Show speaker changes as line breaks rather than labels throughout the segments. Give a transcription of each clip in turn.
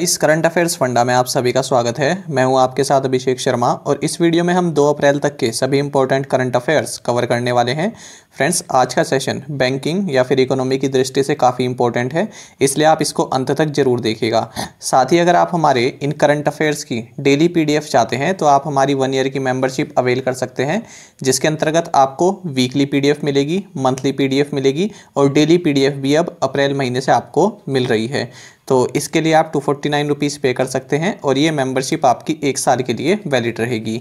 इस current affairs funda में आप सभी का स्वागत है मैं हूं आपके साथ अभिषेक शर्मा और इस वीडियो में हम 2 अप्रैल तक के सभी इंपॉर्टेंट करंट अफेयर्स कवर करने वाले हैं फ्रेंड्स आज का सेशन बैंकिंग या फिर इकोनॉमी की दृष्टि से काफ़ी इंपॉर्टेंट है इसलिए आप इसको अंत तक जरूर देखिएगा साथ ही अगर आप हमारे इन करंट अफेयर्स की डेली पी चाहते हैं तो आप हमारी वन ईयर की मेम्बरशिप अवेल कर सकते हैं जिसके अंतर्गत आपको वीकली पी मिलेगी मंथली पी मिलेगी और डेली पी भी अब अप्रैल महीने से आपको मिल रही है तो इसके लिए आप टू फोर्टी नाइन रुपीज़ पे कर सकते हैं और ये मेंबरशिप आपकी एक साल के लिए वैलिड रहेगी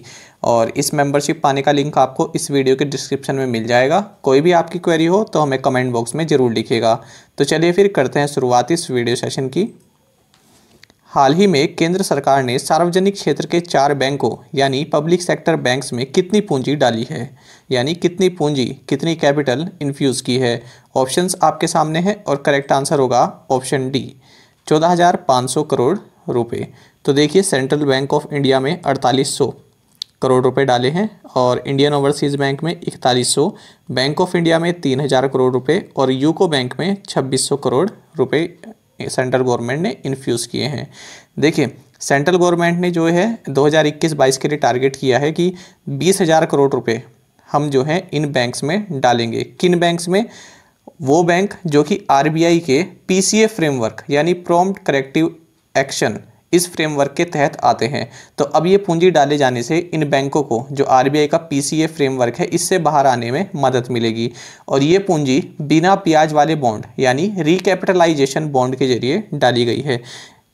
और इस मेंबरशिप पाने का लिंक आपको इस वीडियो के डिस्क्रिप्शन में मिल जाएगा कोई भी आपकी क्वेरी हो तो हमें कमेंट बॉक्स में ज़रूर लिखेगा तो चलिए फिर करते हैं शुरुआत इस वीडियो सेशन की हाल ही में केंद्र सरकार ने सार्वजनिक क्षेत्र के चार बैंकों यानी पब्लिक सेक्टर बैंक्स में कितनी पूंजी डाली है यानी कितनी पूंजी कितनी कैपिटल इन्फ्यूज़ की है ऑप्शंस आपके सामने हैं और करेक्ट आंसर होगा ऑप्शन डी चौदह हज़ार पाँच सौ करोड़ रुपए तो देखिए सेंट्रल बैंक ऑफ इंडिया में अड़तालीस सौ करोड़ रुपए डाले हैं और इंडियन ओवरसीज़ बैंक में इकतालीस सौ बैंक ऑफ इंडिया में तीन हज़ार करोड़ रुपए और यूको बैंक में छब्बीस सौ करोड़ रुपए सेंट्रल गवर्नमेंट ने इन्फ्यूज़ किए हैं देखिए सेंट्रल गवर्नमेंट ने जो है 2021-22 के लिए टारगेट किया है कि बीस हज़ार करोड़ रुपये हम जो है इन बैंक्स में डालेंगे किन बैंक्स में वो बैंक जो कि आर के पी फ्रेमवर्क यानी प्रॉम्प्ट करेक्टिव एक्शन इस फ्रेमवर्क के तहत आते हैं तो अब ये पूंजी डाले जाने से इन बैंकों को जो आर का पी फ्रेमवर्क है इससे बाहर आने में मदद मिलेगी और ये पूंजी बिना प्याज वाले बॉन्ड यानी रिकैपिटलाइजेशन बॉन्ड के जरिए डाली गई है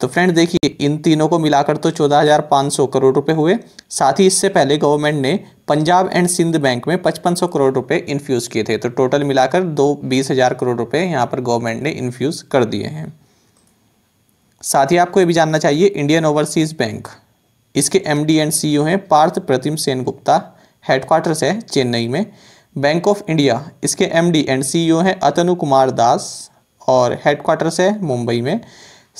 तो फ्रेंड देखिए इन तीनों को मिलाकर तो 14,500 करोड़ रुपए हुए साथ ही इससे पहले गवर्नमेंट ने पंजाब एंड सिंध बैंक में 5500 करोड़ रुपए इन्फ्यूज़ किए थे तो टोटल मिलाकर दो बीस हज़ार करोड़ रुपए यहाँ पर गवर्नमेंट ने इन्फ्यूज़ कर दिए हैं साथ ही आपको ये भी जानना चाहिए इंडियन ओवरसीज़ बैंक इसके एम डी एंड सी हैं पार्थ प्रतिम सेन गुप्ता हेडक्वार्टर्स है चेन्नई में बैंक ऑफ इंडिया इसके एम डी एंड सी हैं अतनु कुमार दास और हेडक्वार्टर्स है मुंबई में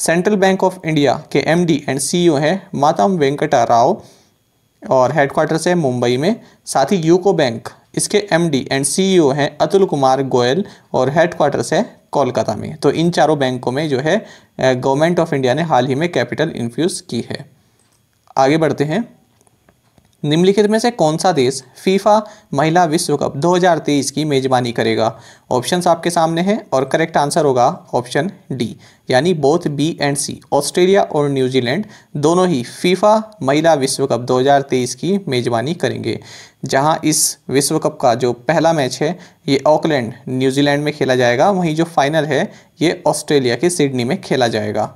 सेंट्रल बैंक ऑफ इंडिया के एमडी एंड सीईओ हैं मातम वेंकटा राव और हेडक्वार्टर्स है मुंबई में साथ ही यूको बैंक इसके एमडी एंड सीईओ हैं अतुल कुमार गोयल और हेडक्वार्टर्स है कोलकाता में तो इन चारों बैंकों में जो है गवर्नमेंट ऑफ इंडिया ने हाल ही में कैपिटल इन्फ्यूज़ की है आगे बढ़ते हैं निम्नलिखित में से कौन सा देश फीफा महिला विश्व कप 2023 की मेजबानी करेगा ऑप्शंस आपके सामने हैं और करेक्ट आंसर होगा ऑप्शन डी यानी both B and C Australia और न्यूजीलैंड दोनों ही फीफा महिला विश्व कप 2023 की मेजबानी करेंगे जहां इस विश्व कप का जो पहला मैच है ये ऑकलैंड न्यूजीलैंड में खेला जाएगा वहीं जो फाइनल है ये ऑस्ट्रेलिया के सिडनी में खेला जाएगा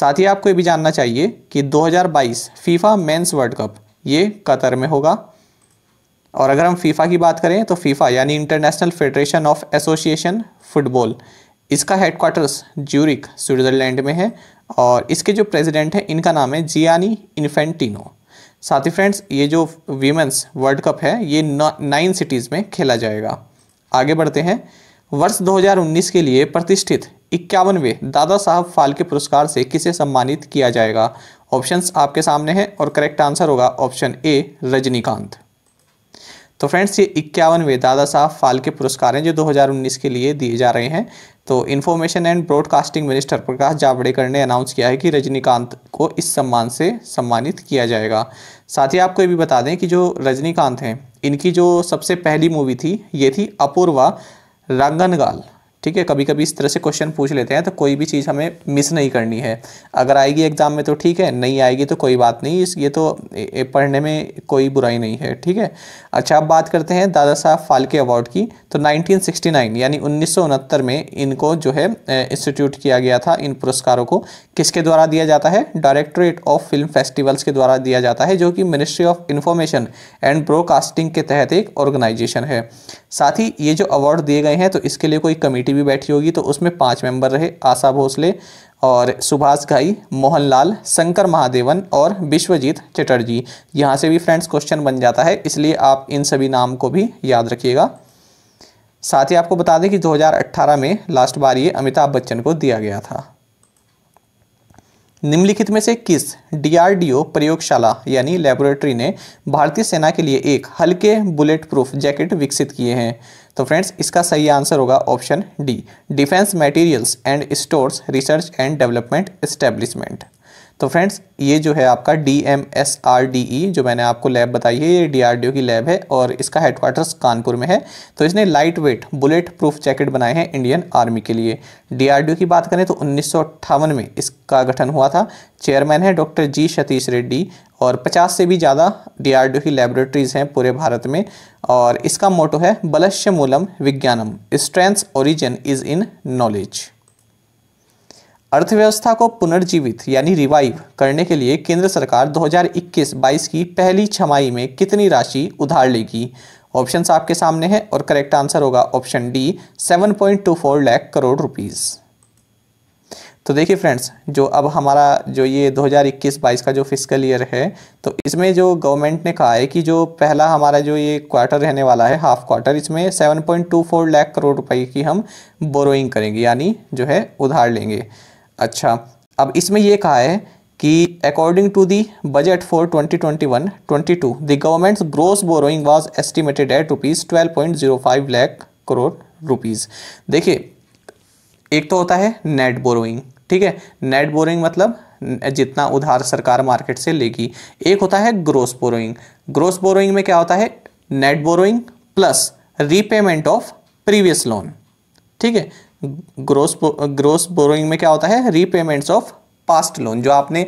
साथ ही आपको ये भी जानना चाहिए कि 2022 फीफा मेंस वर्ल्ड कप ये कतर में होगा और अगर हम फीफा की बात करें तो फीफा यानी International Federation of Association Football इसका हेडक्वार्टर्स ज्यूरिक स्विट्ज़रलैंड में है और इसके जो प्रेसिडेंट हैं इनका नाम है जियानी इन्फेंटिनो साथ ही फ्रेंड्स ये जो वीमेंस वर्ल्ड कप है ये नाइन सिटीज़ में खेला जाएगा आगे बढ़ते हैं वर्ष 2019 के लिए प्रतिष्ठित इक्यावनवे दादा साहब फाल्के पुरस्कार से किसे सम्मानित किया जाएगा ऑप्शंस आपके सामने हैं और करेक्ट आंसर होगा ऑप्शन ए रजनीकांत तो फ्रेंड्स ये इक्यावनवे दादा साहब फाल्के पुरस्कार हैं जो 2019 के लिए दिए जा रहे हैं तो information and broadcasting minister Prakash Javadekar ने अनाउंस किया है कि रजनीकांत को इस सम्मान से सम्मानित किया जाएगा साथ ही आपको ये भी बता दें कि जो रजनीकांत हैं इनकी जो सबसे पहली मूवी थी ये थी अपूर्वा रंगनगाल ठीक है कभी कभी इस तरह से क्वेश्चन पूछ लेते हैं तो कोई भी चीज़ हमें मिस नहीं करनी है अगर आएगी एग्ज़ाम में तो ठीक है नहीं आएगी तो कोई बात नहीं इस ये तो पढ़ने में कोई बुराई नहीं है ठीक है अच्छा अब बात करते हैं दादा साहब फाल्के अवार्ड की तो 1969 यानी उन्नीस में इनको जो है इंस्टीट्यूट किया गया था इन पुरस्कारों को किसके द्वारा दिया जाता है डायरेक्टोरेट ऑफ फिल्म फेस्टिवल्स के द्वारा दिया जाता है जो कि ministry of information and broadcasting के तहत एक ऑर्गेनाइजेशन है साथ ही ये जो अवार्ड दिए गए हैं तो इसके लिए कोई कमेटी भी बैठी होगी तो उसमें पांच मेंबर रहे आशा भोसले और सुभाष घाई मोहनलाल शंकर महादेवन और विश्वजीत चटर्जी यहाँ से भी फ्रेंड्स क्वेश्चन बन जाता है इसलिए आप इन सभी नाम को भी याद रखिएगा साथ ही आपको बता दें कि 2018 में लास्ट बार ये अमिताभ बच्चन को दिया गया था निम्नलिखित में से किस डीआरडीओ प्रयोगशाला यानी लेबोरेटरी ने भारतीय सेना के लिए एक हल्के बुलेट प्रूफ जैकेट विकसित किए हैं तो फ्रेंड्स इसका सही आंसर होगा option D defence materials and stores research and development establishment तो फ्रेंड्स ये जो है आपका D M S R D E जो मैंने आपको लैब बताई है ये डी की लैब है और इसका हेडक्वार्टर्स कानपुर में है तो इसने light weight bullet proof jacket बनाए हैं इंडियन आर्मी के लिए डी की बात करें तो उन्नीस में इसका गठन हुआ था चेयरमैन है डॉक्टर जी सतीश रेड्डी और 50 से भी ज़्यादा डी की लेबोरेटरीज़ हैं पूरे भारत में और इसका मोटो है बलश्य मूलम विज्ञानम strength origin is in knowledge अर्थव्यवस्था को पुनर्जीवित यानी रिवाइव करने के लिए केंद्र सरकार 2021-22 की पहली छमाई में कितनी राशि उधार लेगी ऑप्शंस आपके सामने हैं और करेक्ट आंसर होगा option D 7.24 lakh crore rupees तो देखिए फ्रेंड्स जो अब हमारा जो ये 2021-22 का जो फिजिकल ईयर है तो इसमें जो गवर्नमेंट ने कहा है कि जो पहला हमारा जो ये क्वार्टर रहने वाला है हाफ क्वार्टर इसमें 7.24 लाख करोड़ रुपए की हम बोरोइंग करेंगे यानी जो है उधार लेंगे अच्छा अब इसमें यह कहा है कि according to the budget for 2021 22 the government's gross borrowing was estimated at rupees twelve lakh crore rupees देखिए एक तो होता है नेट बोरोइंग ठीक है नेट बोरोइंग मतलब जितना उधार सरकार मार्केट से लेगी एक होता है ग्रोस बोरोइंग ग्रोस बोरोइंग में क्या होता है net borrowing plus repayment of previous loan ठीक है ग्रोस ग्रोस बोरोइंग में क्या होता है रीपेमेंट्स ऑफ पास्ट लोन जो आपने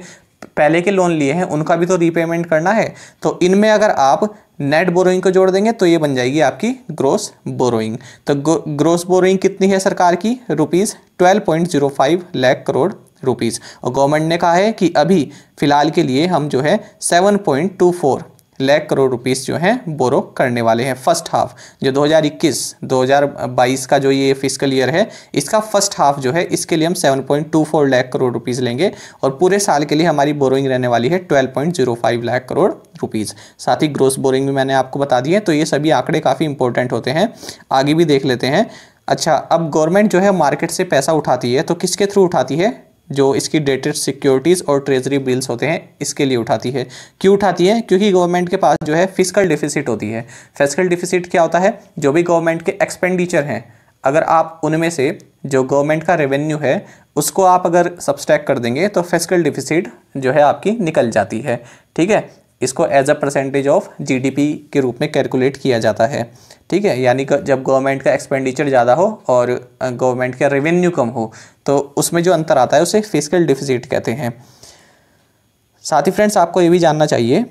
पहले के लोन लिए हैं उनका भी तो रीपेमेंट करना है तो इनमें अगर आप नेट बोरोइंग को जोड़ देंगे तो ये बन जाएगी आपकी ग्रोस बोरोइंग तो ग्रोस बोरोइंग कितनी है सरकार की rupees twelve point zero five lakh crore rupees और गवर्नमेंट ने कहा है कि अभी फ़िलहाल के लिए हम जो है seven point two four lakh crore rupees जो हैं बोरो करने वाले हैं फर्स्ट हाफ जो 2021 2022 का जो ये फिजिकल ईयर है इसका फर्स्ट हाफ जो है इसके लिए हम 7.24 लाख करोड़ रुपीस लेंगे और पूरे साल के लिए हमारी बोरोइंग रहने वाली है 12.05 लाख करोड़ रुपीस साथ ही ग्रोस बोरिंग भी मैंने आपको बता दी है तो ये सभी आंकड़े काफ़ी इंपॉर्टेंट होते हैं आगे भी देख लेते हैं अच्छा अब गवर्नमेंट जो है मार्केट से पैसा उठाती है तो किसके थ्रू उठाती है जो इसकी डेटेड सिक्योरिटीज़ और ट्रेजरी बिल्स होते हैं इसके लिए उठाती है क्यों उठाती है क्योंकि गवर्नमेंट के पास जो है फिजिकल डिफिसिट होती है फिजिकल डिफिसिट क्या होता है जो भी गवर्नमेंट के एक्सपेंडिचर हैं अगर आप उनमें से जो गवर्नमेंट का रेवेन्यू है उसको आप अगर सब्सट्रैक्ट कर देंगे तो फिजिकल डिफिसिट जो है आपकी निकल जाती है ठीक है इसको as a percentage of GDP के रूप में कैलकुलेट किया जाता है ठीक है यानी जब गवर्नमेंट का एक्सपेंडिचर ज़्यादा हो और गवर्नमेंट का रेवेन्यू कम हो तो उसमें जो अंतर आता है उसे फिजिकल डिफिजिट कहते हैं साथ ही फ्रेंड्स आपको ये भी जानना चाहिए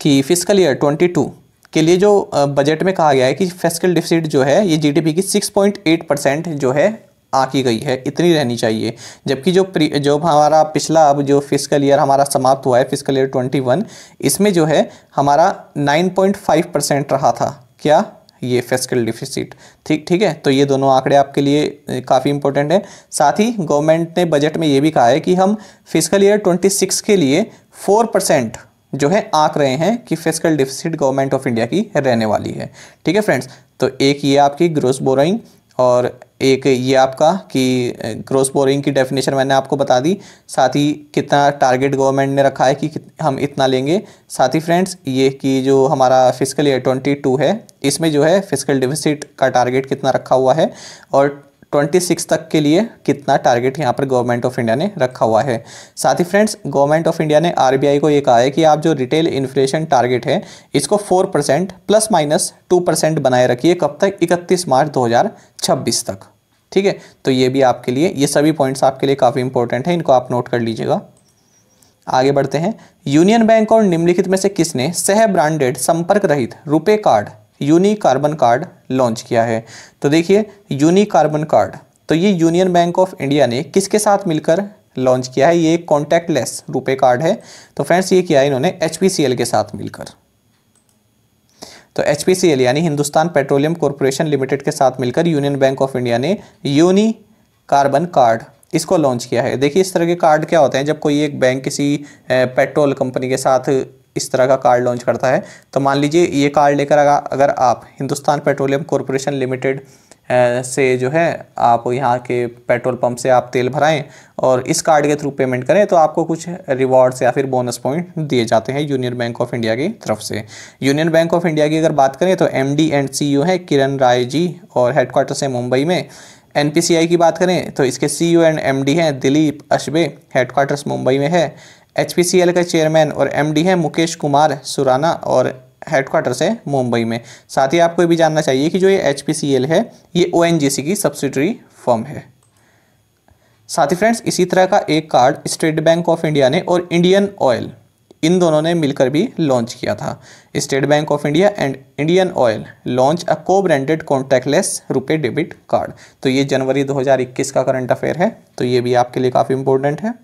कि फिजिकल ईयर 22 के लिए जो बजट में कहा गया है कि फिजिकल डिफिजिट जो है ये जीडीपी की 6.8 परसेंट जो है आकी गई है इतनी रहनी चाहिए जबकि जो प्री जो हमारा पिछला अब जो फिजिकल ईयर हमारा समाप्त हुआ है फिजिकल ईयर 21 इसमें जो है हमारा 9.5 परसेंट रहा था क्या ये फेस्कल डिफिसिट ठीक ठीक है तो ये दोनों आंकड़े आपके लिए काफ़ी इंपॉर्टेंट है साथ ही गवर्नमेंट ने बजट में ये भी कहा है कि हम फिजिकल ईयर 26 के लिए 4 परसेंट जो है आंक रहे हैं कि fiscal deficit government of India की रहने वाली है ठीक है फ्रेंड्स तो एक ये आपकी ग्रोस बोराइंग और एक ये आपका कि ग्रोस बोरिंग की डेफिनेशन मैंने आपको बता दी साथ ही कितना टारगेट गवर्नमेंट ने रखा है कि हम इतना लेंगे साथ ही फ्रेंड्स ये कि जो हमारा फिजिकल ईयर ट्वेंटी टू है इसमें जो है फिजिकल डिफिसिट का टारगेट कितना रखा हुआ है और 26 तक के लिए कितना टारगेट यहाँ पर गवर्नमेंट ऑफ इंडिया ने रखा हुआ है साथ ही फ्रेंड्स गवर्नमेंट ऑफ इंडिया ने आरबीआई को ये कहा है कि आप जो रिटेल इन्फ्लेशन टारगेट है इसको 4 परसेंट प्लस माइनस 2 परसेंट बनाए रखिए कब तक 31 मार्च 2026 तक ठीक है तो ये भी आपके लिए ये सभी पॉइंट्स आपके लिए काफ़ी इंपॉर्टेंट है इनको आप नोट कर लीजिएगा आगे बढ़ते हैं यूनियन बैंक और निम्नलिखित में से किसने सह ब्रांडेड संपर्क रहित RuPay card uni carbon card launch किया है तो देखिए यूनी कार्बन कार्ड तो ये यूनियन बैंक ऑफ इंडिया ने किसके साथ मिलकर लॉन्च किया है ये एक कॉन्टैक्ट लेस रुपए कार्ड है तो फ्रेंड्स ये किया है इन्होंने एच के साथ मिलकर तो एच यानी हिंदुस्तान पेट्रोलियम कॉरपोरेशन लिमिटेड के साथ मिलकर यूनियन बैंक ऑफ इंडिया ने यूनी कार्बन कार्ड इसको लॉन्च किया है देखिए इस तरह के कार्ड क्या होते हैं जब कोई एक बैंक किसी पेट्रोल कंपनी के साथ इस तरह का कार्ड लॉन्च करता है तो मान लीजिए ये कार्ड लेकर अगर आप हिंदुस्तान पेट्रोलियम कॉरपोरेशन लिमिटेड से जो है आप यहाँ के पेट्रोल पंप से आप तेल भराएं और इस कार्ड के थ्रू पेमेंट करें तो आपको कुछ रिवॉर्ड्स या फिर बोनस पॉइंट दिए जाते हैं यूनियन बैंक ऑफ इंडिया की तरफ से यूनियन बैंक ऑफ इंडिया की अगर बात करें तो M D and C U है किरण राय जी और हेडक्वार्टर से मुंबई में एन की बात करें तो इसके CEO and M D हैं दिलीप अशबे हेडक्वार्टर्स मुंबई में है एच का चेयरमैन और एम है मुकेश कुमार सुराना और हेडक्वार्टर से मुंबई में साथ ही आपको ये भी जानना चाहिए कि जो ये एच है ये ओ की सब्सिडरी फर्म है साथ ही फ्रेंड्स इसी तरह का एक card State Bank of India ने और इंडियन ऑयल इन दोनों ने मिलकर भी लॉन्च किया था State Bank of India and Indian Oil launch a co branded contactless RuPay debit card तो ये जनवरी 2021 का करंट अफेयर है तो ये भी आपके लिए काफ़ी इंपॉर्टेंट है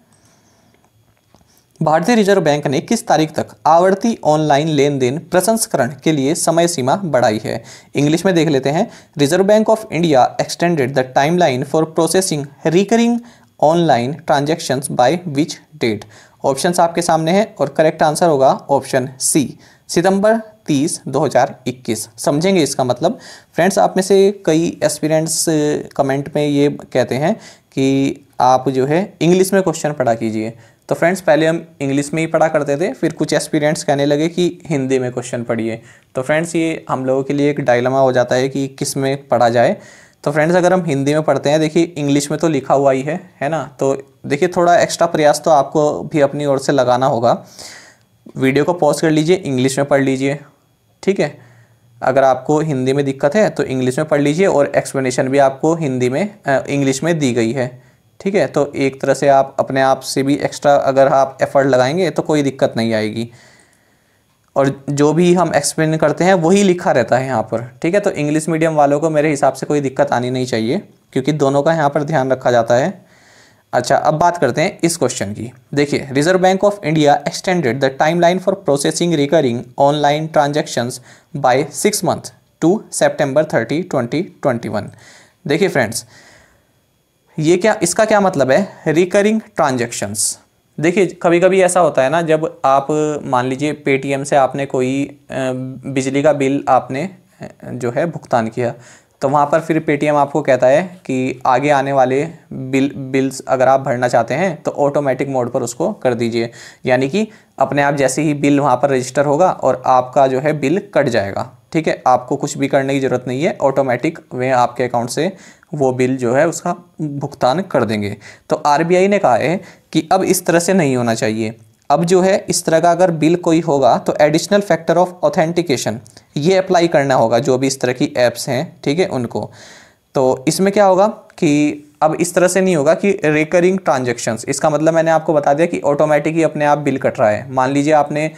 भारतीय रिजर्व बैंक ने किस तारीख तक आवर्ती ऑनलाइन लेन देन प्रसंस्करण के लिए समय सीमा बढ़ाई है इंग्लिश में देख लेते हैं Reserve Bank of India extended the timeline for processing recurring online transactions by which date options आपके सामने हैं और करेक्ट आंसर होगा ऑप्शन सी सितंबर 30 2021 समझेंगे इसका मतलब फ्रेंड्स आप में से कई एक्सपीरियंस कमेंट uh, में ये कहते हैं कि आप जो है इंग्लिश में क्वेश्चन पढ़ा कीजिए तो फ्रेंड्स पहले हम इंग्लिश में ही पढ़ा करते थे फिर कुछ एक्सपीरियंट्स कहने लगे कि हिंदी में क्वेश्चन पढ़िए तो फ्रेंड्स ये हम लोगों के लिए एक डायलमा हो जाता है कि किस में पढ़ा जाए तो फ्रेंड्स अगर हम हिंदी में पढ़ते हैं देखिए इंग्लिश में तो लिखा हुआ ही है है ना तो देखिए थोड़ा एक्स्ट्रा प्रयास तो आपको भी अपनी ओर से लगाना होगा वीडियो को पॉज कर लीजिए इंग्लिश में पढ़ लीजिए ठीक है अगर आपको हिंदी में दिक्कत है तो इंग्लिश में पढ़ लीजिए और एक्सप्लेनेशन भी आपको हिंदी में इंग्लिश में दी गई है ठीक है तो एक तरह से आप अपने आप से भी एक्स्ट्रा अगर आप एफर्ट लगाएंगे तो कोई दिक्कत नहीं आएगी और जो भी हम एक्सप्लेन करते हैं वही लिखा रहता है यहाँ पर ठीक है तो इंग्लिश मीडियम वालों को मेरे हिसाब से कोई दिक्कत आनी नहीं चाहिए क्योंकि दोनों का यहाँ पर ध्यान रखा जाता है अच्छा अब बात करते हैं इस क्वेश्चन की देखिए Reserve Bank of India extended the timeline for processing recurring online transactions by six month to September thirty twenty twenty one देखिए फ्रेंड्स ये क्या इसका क्या मतलब है रिकरिंग ट्रांजेक्शन्स देखिए कभी कभी ऐसा होता है ना जब आप मान लीजिए पेटीएम से आपने कोई बिजली का बिल आपने जो है भुगतान किया तो वहाँ पर फिर पेटीएम आपको कहता है कि आगे आने वाले बिल बिल्स अगर आप भरना चाहते हैं तो ऑटोमेटिक मोड पर उसको कर दीजिए यानी कि अपने आप जैसे ही बिल वहाँ पर रजिस्टर होगा और आपका जो है बिल कट जाएगा ठीक है आपको कुछ भी करने की ज़रूरत नहीं है ऑटोमेटिक वे आपके अकाउंट से वो बिल जो है उसका भुगतान कर देंगे तो आर ने कहा है कि अब इस तरह से नहीं होना चाहिए अब जो है इस तरह का अगर बिल कोई होगा तो एडिशनल फैक्टर ऑफ ऑथेंटिकेशन ये अप्लाई करना होगा जो भी इस तरह की एप्स हैं ठीक है उनको तो इसमें क्या होगा कि अब इस तरह से नहीं होगा कि रिकरिंग ट्रांजेक्शन इसका मतलब मैंने आपको बता दिया कि ऑटोमेटिक ही अपने आप बिल कट रहा है मान लीजिए आपने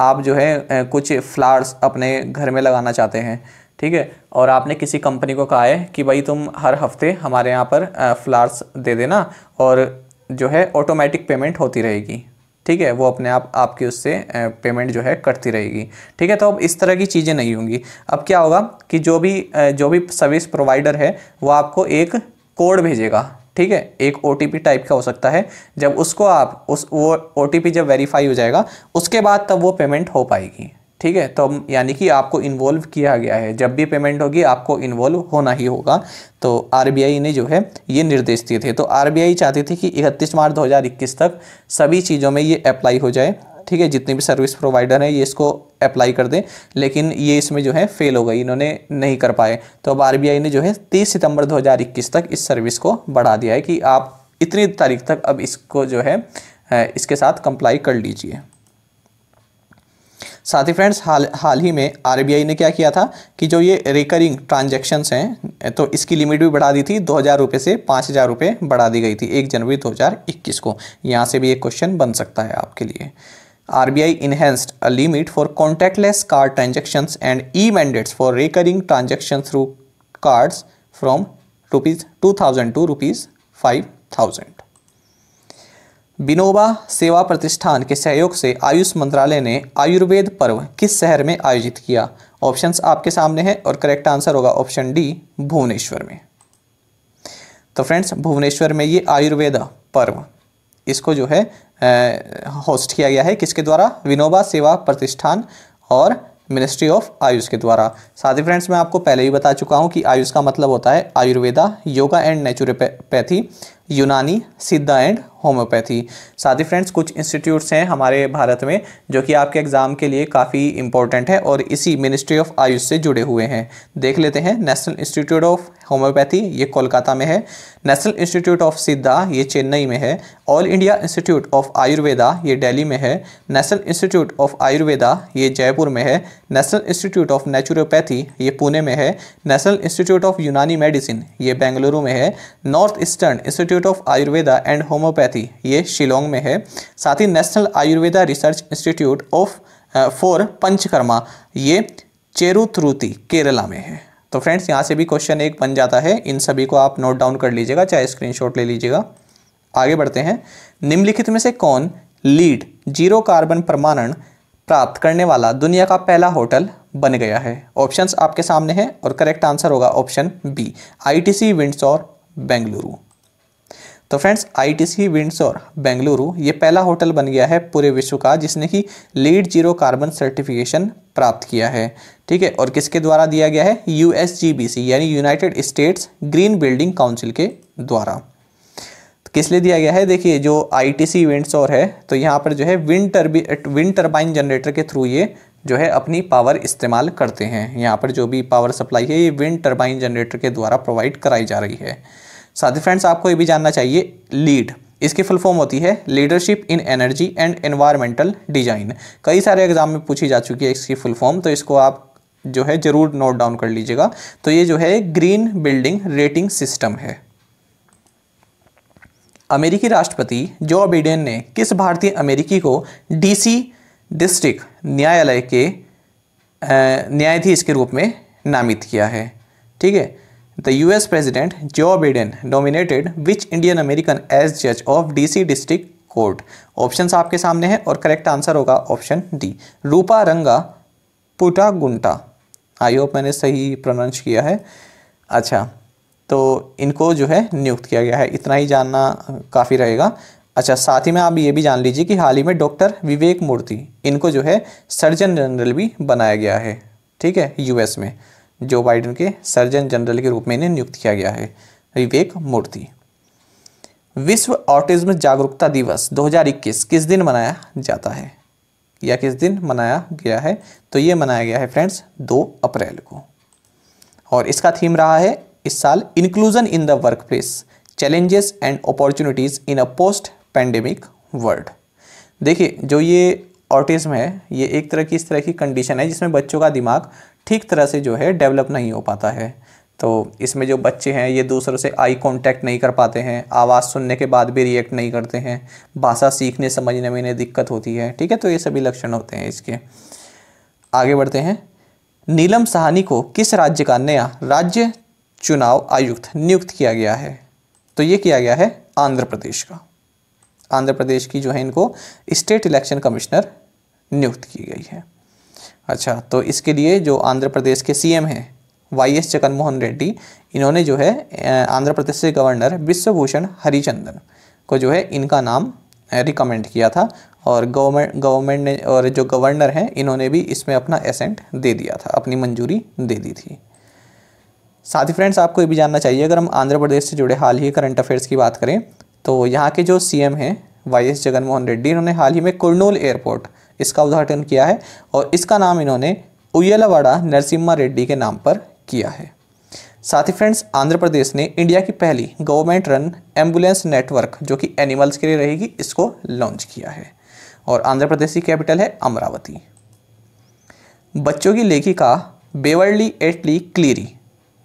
आप जो है कुछ फ्लावर्स अपने घर में लगाना चाहते हैं ठीक है और आपने किसी कंपनी को कहा है कि भाई तुम हर हफ्ते हमारे यहाँ पर फ्लावर्स दे देना और जो है ऑटोमेटिक पेमेंट होती रहेगी ठीक है वो अपने आप आपकी उससे पेमेंट जो है कटती रहेगी ठीक है तो अब इस तरह की चीज़ें नहीं होंगी अब क्या होगा कि जो भी जो भी सर्विस प्रोवाइडर है वो आपको एक कोड भेजेगा ठीक है एक ओ टाइप का हो सकता है जब उसको आप उस वो ओ जब वेरीफाई हो जाएगा उसके बाद तब वो पेमेंट हो पाएगी ठीक है तो यानी कि आपको इन्वॉल्व किया गया है जब भी पेमेंट होगी आपको इन्वॉल्व होना ही होगा तो आरबीआई ने जो है ये निर्देश दिए थे तो आरबीआई चाहती थी कि 31 मार्च 2021 तक सभी चीज़ों में ये अप्लाई हो जाए ठीक है जितनी भी सर्विस प्रोवाइडर हैं ये इसको अप्लाई कर दें लेकिन ये इसमें जो है फेल हो गई इन्होंने नहीं कर पाए तो अब आर ने जो है 30 सितंबर 2021 तक इस सर्विस को बढ़ा दिया है कि आप इतनी तारीख तक अब इसको जो है इसके साथ कंप्लाई कर लीजिए साथ ही फ्रेंड्स हाल हाल ही में आरबीआई ने क्या किया था कि जो ये रिकरिंग ट्रांजेक्शन्स हैं तो इसकी लिमिट भी बढ़ा दी थी दो हज़ार रुपये से पाँच हज़ार रुपये बढ़ा दी गई थी एक जनवरी दो हज़ार इक्कीस को यहाँ से भी एक क्वेश्चन बन सकता है आपके लिए R B I enhanced a limit for contactless card transactions and e mandates for recurring transaction through cards from rupees two thousand to rupees five thousand Vinoba Seva Pratishthan के सहयोग से आयुष मंत्रालय ने आयुर्वेद पर्व किस शहर में आयोजित किया ऑप्शंस आपके सामने हैं और करेक्ट आंसर होगा ऑप्शन डी भुवनेश्वर में तो फ्रेंड्स भुवनेश्वर में ये आयुर्वेद पर्व इसको जो है होस्ट किया गया है किसके द्वारा विनोबा सेवा प्रतिष्ठान और मिनिस्ट्री ऑफ आयुष के द्वारा साथ ही फ्रेंड्स मैं आपको पहले ही बता चुका हूँ कि आयुष का मतलब होता है आयुर्वेदा योगा एंड नेचुरोपैथी यूनानी सिद्धा एंड होम्योपैथी साथ ही फ्रेंड्स कुछ इंस्टीट्यूट्स हैं हमारे भारत में जो कि आपके एग्ज़ाम के लिए काफ़ी इंपॉर्टेंट है और इसी मिनिस्ट्री ऑफ आयुष से जुड़े हुए हैं देख लेते हैं नेशनल इंस्टीट्यूट ऑफ होम्योपैथी ये कोलकाता में है नेशनल इंस्टीट्यूट ऑफ सिद्धा ये चेन्नई में है All India Institute of Ayurveda ये डेली में है नेशनल इंस्टीट्यूट ऑफ आयुर्वेदा ये जयपुर में है नेशनल इंस्टीट्यूट ऑफ नेचुरोपैथी ये पुणे में है National Institute of Unani medicine ये बेंगलुरु में है North Eastern Institute of Ayurveda and homeopathy homeopathy ये शिलोंग में है साथ ही National Ayurveda Research Institute of for Panchakarma ये चेरुथ्रुति केरला में है तो फ्रेंड्स यहाँ से भी क्वेश्चन एक बन जाता है इन सभी को आप नोट डाउन कर लीजिएगा चाहे स्क्रीनशॉट ले लीजिएगा आगे बढ़ते हैं निम्नलिखित में से कौन लीड जीरो कार्बन प्रमाणन प्राप्त करने वाला दुनिया का पहला होटल बन गया है ऑप्शंस आपके सामने हैं और करेक्ट आंसर होगा ऑप्शन बी आईटीसी और बेंगलुरु तो फ्रेंड्स आईटीसी और बेंगलुरु ये पहला होटल बन गया है पूरे विश्व का जिसने कि लीड जीरो कार्बन सर्टिफिकेशन प्राप्त किया है ठीक है और किसके द्वारा दिया गया है यू यानी United States Green Building Council के द्वारा तो किस लिए दिया गया है देखिए जो आई टी सी और है तो यहाँ पर जो है विंड टर्बी विंड टर्बाइन जनरेटर के थ्रू ये जो है अपनी पावर इस्तेमाल करते हैं यहाँ पर जो भी पावर सप्लाई है ये विंड टर्बाइन जनरेटर के द्वारा प्रोवाइड कराई जा रही है साथ ही फ्रेंड्स आपको ये भी जानना चाहिए लीड इसकी फुल फॉर्म होती है leadership in energy and environmental design कई सारे एग्जाम में पूछी जा चुकी है इसकी फुल फॉर्म तो इसको आप जो है ज़रूर नोट डाउन कर लीजिएगा तो ये जो है ग्रीन बिल्डिंग रेटिंग सिस्टम है अमेरिकी राष्ट्रपति जो बिडेन ने किस भारतीय अमेरिकी को डीसी डिस्ट्रिक्ट न्यायालय के न्यायाधीश के रूप में नामित किया है ठीक है The US President Joe Biden nominated which Indian American as judge of DC District Court? Option आपके सामने हैं और करेक्ट आंसर होगा option D Rupa Ranga Puta गुंटा I hope मैंने सही प्रोनाउंस किया है अच्छा तो इनको जो है नियुक्त किया गया है इतना ही जानना काफ़ी रहेगा अच्छा साथ ही में आप ये भी जान लीजिए कि हाल ही में डॉक्टर विवेक मूर्ति इनको जो है सर्जन जनरल भी बनाया गया है ठीक है यूएस में जो बाइडन के सर्जन जनरल के रूप में इन्हें नियुक्त किया गया है विवेक मूर्ति विश्व ऑटिज्म जागरूकता दिवस 2021 किस दिन मनाया जाता है या किस दिन मनाया गया है तो ये मनाया गया है फ्रेंड्स 2 अप्रैल को और इसका थीम रहा है इस साल inclusion in the workplace challenges and opportunities in a post pandemic world देखिए जो ये ऑटिज़्म है ये एक तरह की इस तरह की कंडीशन है जिसमें बच्चों का दिमाग ठीक तरह से जो है डेवलप नहीं हो पाता है तो इसमें जो बच्चे हैं ये दूसरों से आई कांटेक्ट नहीं कर पाते हैं आवाज़ सुनने के बाद भी रिएक्ट नहीं करते हैं भाषा सीखने समझने में इन्हें दिक्कत होती है ठीक है तो ये सभी लक्षण होते हैं इसके आगे बढ़ते हैं नीलम सहानी को किस राज्य का नया राज्य चुनाव आयुक्त नियुक्त किया गया है तो ये किया गया है आंध्र प्रदेश का आंध्र प्रदेश की जो है इनको स्टेट इलेक्शन कमिश्नर नियुक्त की गई है अच्छा तो इसके लिए जो आंध्र प्रदेश के सीएम हैं वाई एस जगनमोहन रेड्डी इन्होंने जो है आंध्र प्रदेश के गवर्नर विश्वभूषण हरिचंदन को जो है इनका नाम रिकमेंड किया था और गवर्नमेंट गवर्नमेंट ने और जो गवर्नर हैं इन्होंने भी इसमें अपना एसेंट दे दिया था अपनी मंजूरी दे दी थी साथ ही फ्रेंड्स आपको ये भी जानना चाहिए अगर हम आंध्र प्रदेश से जुड़े हाल ही करंट अफेयर्स की बात करें तो यहाँ के जो सी हैं वाई एस जगनमोहन रेड्डी इन्होंने हाल ही में कुरनूल एयरपोर्ट इसका उद्घाटन किया है और इसका नाम इन्होंने उयलवाड़ा नरसिम्हा रेड्डी के नाम पर किया है साथ ही फ्रेंड्स आंध्र प्रदेश ने इंडिया की पहली गवर्नमेंट रन एम्बुलेंस नेटवर्क जो कि एनिमल्स के लिए रहेगी इसको लॉन्च किया है और आंध्र प्रदेश की कैपिटल है अमरावती बच्चों की लेखिका बेवर्ली एटली क्लीरी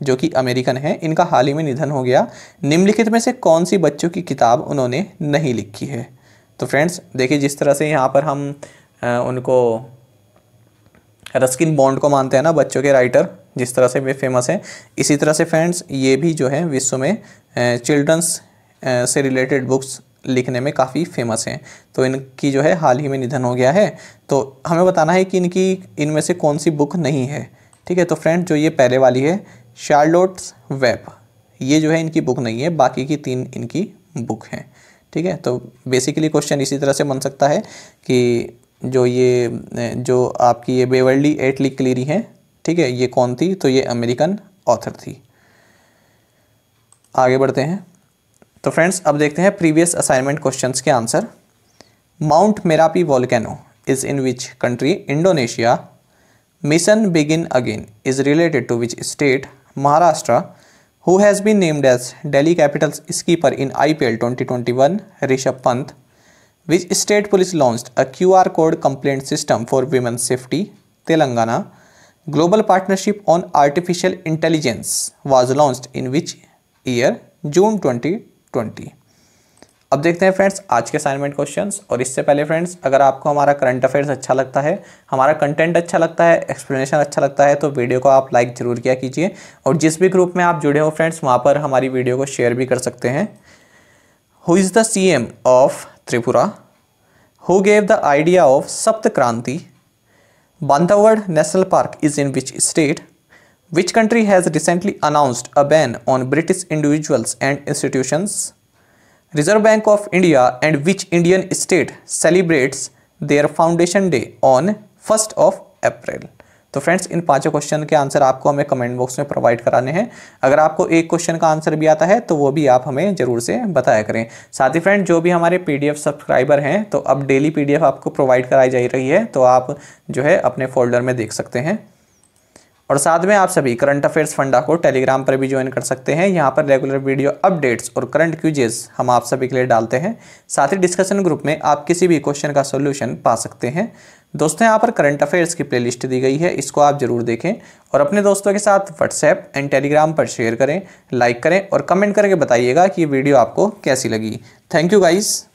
जो कि अमेरिकन है इनका हाल ही में निधन हो गया निम्नलिखित में से कौन सी बच्चों की किताब उन्होंने नहीं लिखी है तो फ्रेंड्स देखिए जिस तरह से यहाँ पर हम उनको रस्किन बॉन्ड को मानते हैं ना बच्चों के राइटर जिस तरह से वे फेमस हैं इसी तरह से फ्रेंड्स ये भी जो है विश्व में चिल्ड्रंस से रिलेटेड बुक्स लिखने में काफ़ी फेमस हैं तो इनकी जो है हाल ही में निधन हो गया है तो हमें बताना है कि इनकी इनमें से कौन सी बुक नहीं है ठीक है तो फ्रेंड जो ये पहले वाली है शार्लोट्स वेब ये जो है इनकी बुक नहीं है बाकी की तीन इनकी बुक हैं ठीक है तो बेसिकली क्वेश्चन इसी तरह से बन सकता है कि जो ये जो आपकी ये बेवर्ली एटली क्लीरी हैं ठीक है ये कौन थी तो ये अमेरिकन ऑथर थी आगे बढ़ते हैं तो फ्रेंड्स अब देखते हैं प्रीवियस असाइनमेंट क्वेश्चंस के answer Mount Merapi volcano is in which country Indonesia mission begin again is related to which state Maharashtra who has been named as Delhi Capitals skipper in I P L twenty twenty one Rishabh Pant which state police launched a QR code complaint system for women's safety, Telangana. Global partnership on artificial intelligence was launched in which year? June 2020. अब देखते हैं friends आज के assignment questions और इससे पहले friends अगर आपको हमारा करंट अफेयर्स अच्छा लगता है हमारा कंटेंट अच्छा लगता है एक्सप्लेनेशन अच्छा लगता है तो वीडियो को आप लाइक ज़रूर किया कीजिए और जिस भी ग्रुप में आप जुड़े हो फ्रेंड्स वहाँ पर हमारी वीडियो को शेयर भी कर सकते हैं who is the C M of Tripura, who gave the idea of Saptakranti. Bandhavgarh National Park is in which state? Which country has recently announced a ban on British individuals and institutions? Reserve Bank of India and which Indian state celebrates their foundation day on 1st of April? तो friends इन पांचों question के answer आपको हमें comment box में provide कराने हैं अगर आपको एक क्वेश्चन का आंसर भी आता है तो वो भी आप हमें ज़रूर से बताया करें साथ ही फ्रेंड जो भी हमारे पी सब्सक्राइबर हैं तो अब डेली पी आपको प्रोवाइड कराई जा रही है तो आप जो है अपने फोल्डर में देख सकते हैं और साथ में आप सभी करंट अफेयर्स फंडा को टेलीग्राम पर भी ज्वाइन कर सकते हैं यहाँ पर रेगुलर वीडियो अपडेट्स और करंट क्यूजेस हम आप सभी के लिए डालते हैं साथ ही डिस्कशन ग्रुप में आप किसी भी क्वेश्चन का सोल्यूशन पा सकते हैं दोस्तों यहाँ पर करंट अफेयर्स की प्लेलिस्ट दी गई है इसको आप जरूर देखें और अपने दोस्तों के साथ व्हाट्सएप एंड टेलीग्राम पर शेयर करें लाइक करें और कमेंट करके बताइएगा कि ये वीडियो आपको कैसी लगी थैंक यू गाइज़